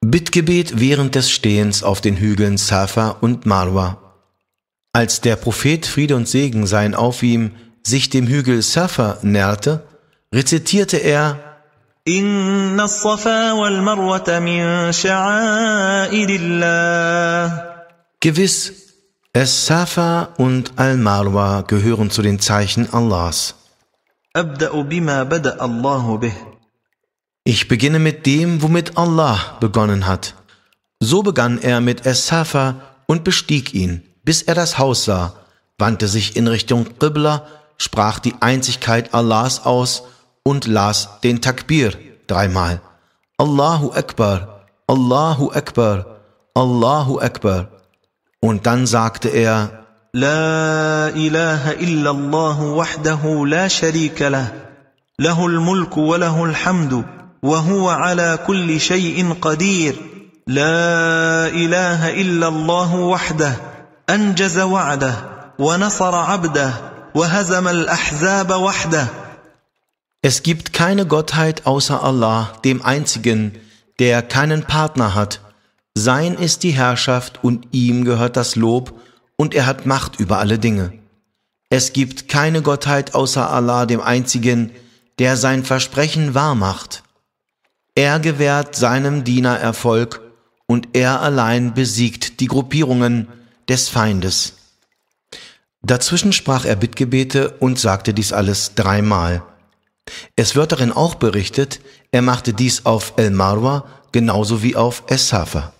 Bittgebet während des Stehens auf den Hügeln Safa und Marwa. Als der Prophet Friede und Segen sein auf ihm sich dem Hügel Safa näherte, rezitierte er إن الصفا والمروة من شعائر الله Gewiss, es Safa und Al-Marwa gehören zu den Zeichen Allahs. أبدأ بما بدأ الله به ich beginne mit dem, womit Allah begonnen hat. So begann er mit Es-Safa und bestieg ihn, bis er das Haus sah, wandte sich in Richtung Qibla, sprach die Einzigkeit Allahs aus und las den Takbir dreimal. Allahu Akbar, Allahu Akbar, Allahu Akbar. Und dann sagte er, La ilaha illallahu الله la لا lah, له له wa وله الحمد وهو على كل شيء قدير لا إله إلا الله وحده أنجز وعده ونصر عبده وهزم الأحزاب وحده Es gibt keine Gottheit außer Allah, dem Einzigen, der keinen Partner hat. Sein ist die Herrschaft und ihm gehört das Lob und er hat Macht über alle Dinge. Es gibt keine Gottheit außer Allah, dem Einzigen, der sein Versprechen wahrmacht. macht. Er gewährt seinem Diener Erfolg und er allein besiegt die Gruppierungen des Feindes. Dazwischen sprach er Bittgebete und sagte dies alles dreimal. Es wird darin auch berichtet, er machte dies auf El Marwa genauso wie auf Es Safa.